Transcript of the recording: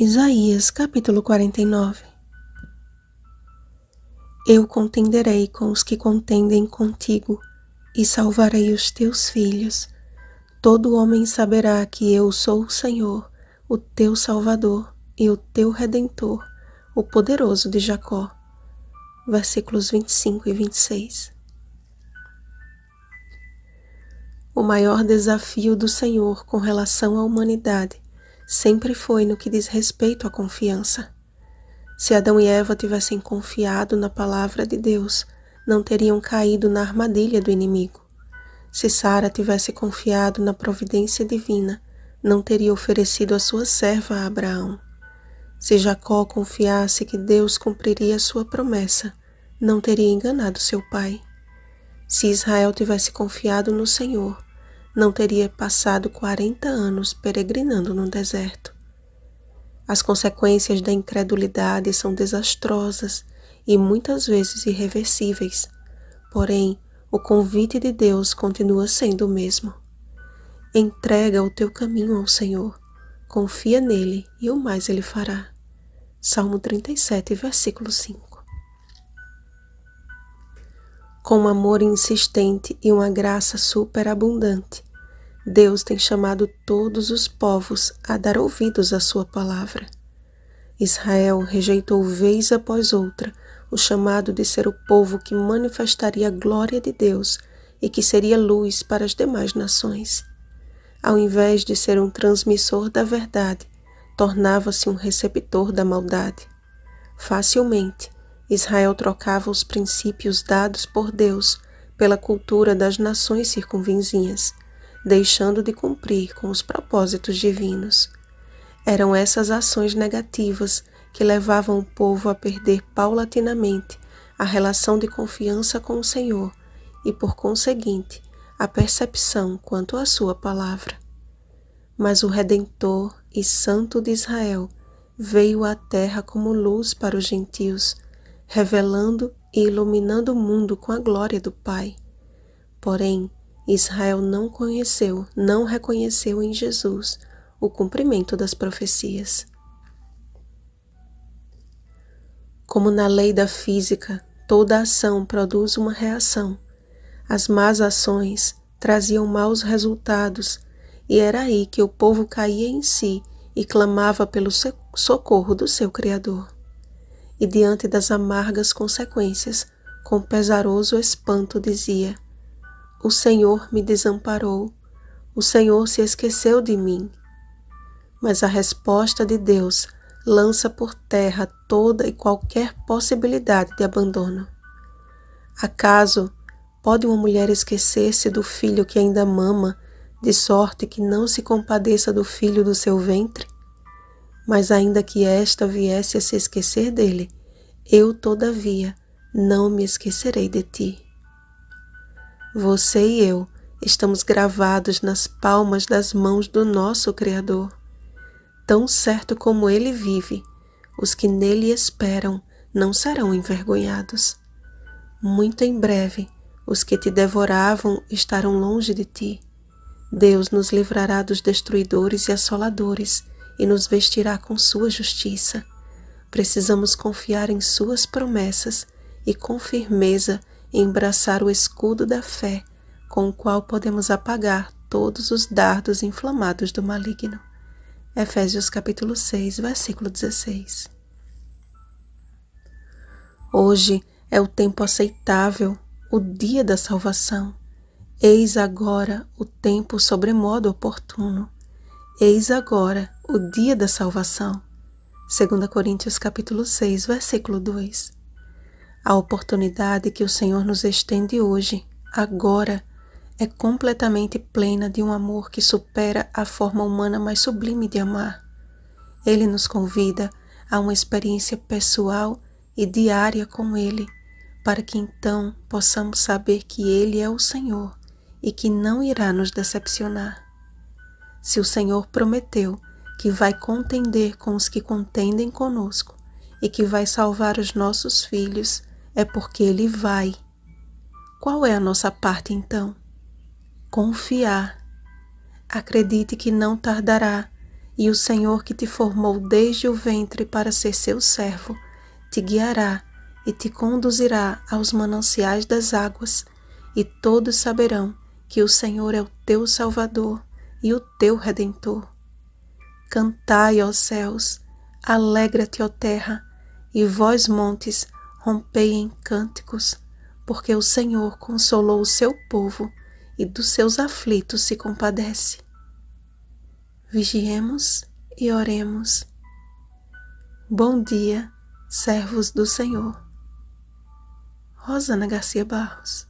Isaías capítulo 49 Eu contenderei com os que contendem contigo e salvarei os teus filhos. Todo homem saberá que eu sou o Senhor, o teu Salvador e o teu Redentor, o poderoso de Jacó. Versículos 25 e 26 O maior desafio do Senhor com relação à humanidade sempre foi no que diz respeito à confiança. Se Adão e Eva tivessem confiado na palavra de Deus, não teriam caído na armadilha do inimigo. Se Sara tivesse confiado na providência divina, não teria oferecido a sua serva a Abraão. Se Jacó confiasse que Deus cumpriria a sua promessa, não teria enganado seu pai. Se Israel tivesse confiado no Senhor, não teria passado 40 anos peregrinando no deserto. As consequências da incredulidade são desastrosas e muitas vezes irreversíveis, porém, o convite de Deus continua sendo o mesmo. Entrega o teu caminho ao Senhor, confia nele e o mais ele fará. Salmo 37, versículo 5. Com um amor insistente e uma graça superabundante, Deus tem chamado todos os povos a dar ouvidos à sua palavra. Israel rejeitou vez após outra o chamado de ser o povo que manifestaria a glória de Deus e que seria luz para as demais nações. Ao invés de ser um transmissor da verdade, tornava-se um receptor da maldade. Facilmente, Israel trocava os princípios dados por Deus pela cultura das nações circunvizinhas, deixando de cumprir com os propósitos divinos. Eram essas ações negativas que levavam o povo a perder paulatinamente a relação de confiança com o Senhor e, por conseguinte, a percepção quanto à sua palavra. Mas o Redentor e Santo de Israel veio à terra como luz para os gentios revelando e iluminando o mundo com a glória do Pai. Porém, Israel não conheceu, não reconheceu em Jesus o cumprimento das profecias. Como na lei da física, toda ação produz uma reação. As más ações traziam maus resultados, e era aí que o povo caía em si e clamava pelo socorro do seu Criador e diante das amargas consequências, com pesaroso espanto dizia: O Senhor me desamparou, o Senhor se esqueceu de mim. Mas a resposta de Deus lança por terra toda e qualquer possibilidade de abandono. Acaso pode uma mulher esquecer-se do filho que ainda mama, de sorte que não se compadeça do filho do seu ventre? Mas ainda que esta viesse a se esquecer dele, eu, todavia, não me esquecerei de ti. Você e eu estamos gravados nas palmas das mãos do nosso Criador. Tão certo como ele vive, os que nele esperam não serão envergonhados. Muito em breve, os que te devoravam estarão longe de ti. Deus nos livrará dos destruidores e assoladores e nos vestirá com sua justiça. Precisamos confiar em suas promessas e com firmeza embraçar o escudo da fé, com o qual podemos apagar todos os dardos inflamados do maligno. Efésios capítulo 6, versículo 16. Hoje é o tempo aceitável, o dia da salvação. Eis agora o tempo sobremodo oportuno. Eis agora o dia da salvação. 2 Coríntios capítulo 6, versículo 2. A oportunidade que o Senhor nos estende hoje, agora, é completamente plena de um amor que supera a forma humana mais sublime de amar. Ele nos convida a uma experiência pessoal e diária com Ele, para que então possamos saber que Ele é o Senhor e que não irá nos decepcionar. Se o Senhor prometeu, que vai contender com os que contendem conosco e que vai salvar os nossos filhos, é porque Ele vai. Qual é a nossa parte então? Confiar. Acredite que não tardará, e o Senhor que te formou desde o ventre para ser seu servo, te guiará e te conduzirá aos mananciais das águas, e todos saberão que o Senhor é o teu Salvador e o teu Redentor Cantai, ó céus, alegra-te, ó terra, e vós, montes, rompei em cânticos, porque o Senhor consolou o seu povo e dos seus aflitos se compadece. Vigiemos e oremos. Bom dia, servos do Senhor. Rosana Garcia Barros